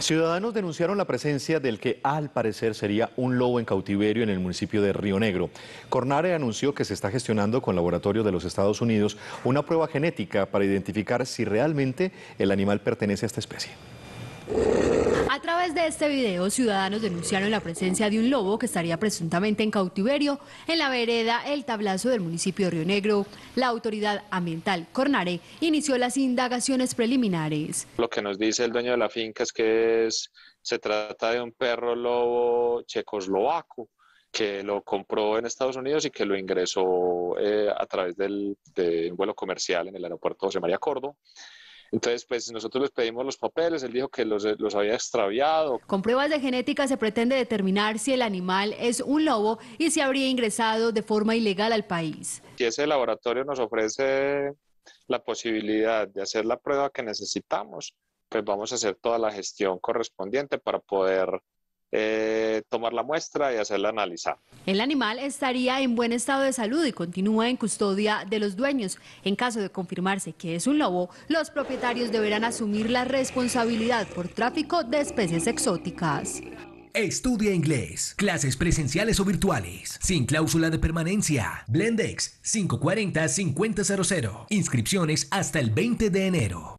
Ciudadanos denunciaron la presencia del que al parecer sería un lobo en cautiverio en el municipio de Río Negro. Cornare anunció que se está gestionando con laboratorios de los Estados Unidos una prueba genética para identificar si realmente el animal pertenece a esta especie. A través de este video, ciudadanos denunciaron la presencia de un lobo que estaría presuntamente en cautiverio en la vereda El Tablazo del municipio de Río Negro. La autoridad ambiental Cornare inició las indagaciones preliminares. Lo que nos dice el dueño de la finca es que se trata de un perro lobo checoslovaco que lo compró en Estados Unidos y que lo ingresó eh, a través del, de un vuelo comercial en el aeropuerto José María Córdoba. Entonces, pues nosotros les pedimos los papeles, él dijo que los, había extraviado. Con pruebas de genética se pretende determinar si el animal es un lobo y si habría ingresado de forma ilegal al país. Y ese laboratorio nos ofrece la posibilidad de hacer la prueba que necesitamos, pues vamos a hacer toda la gestión correspondiente para poder eh, tomar la muestra y hacerla analizar. El animal estaría en buen estado de salud y continúa en custodia de los dueños. En caso de confirmarse que es un lobo, los propietarios deberán asumir la responsabilidad por tráfico de especies exóticas. Estudia inglés. Clases presenciales o virtuales. Sin cláusula de permanencia. Blendex 540-5000. Inscripciones hasta el 20 de enero.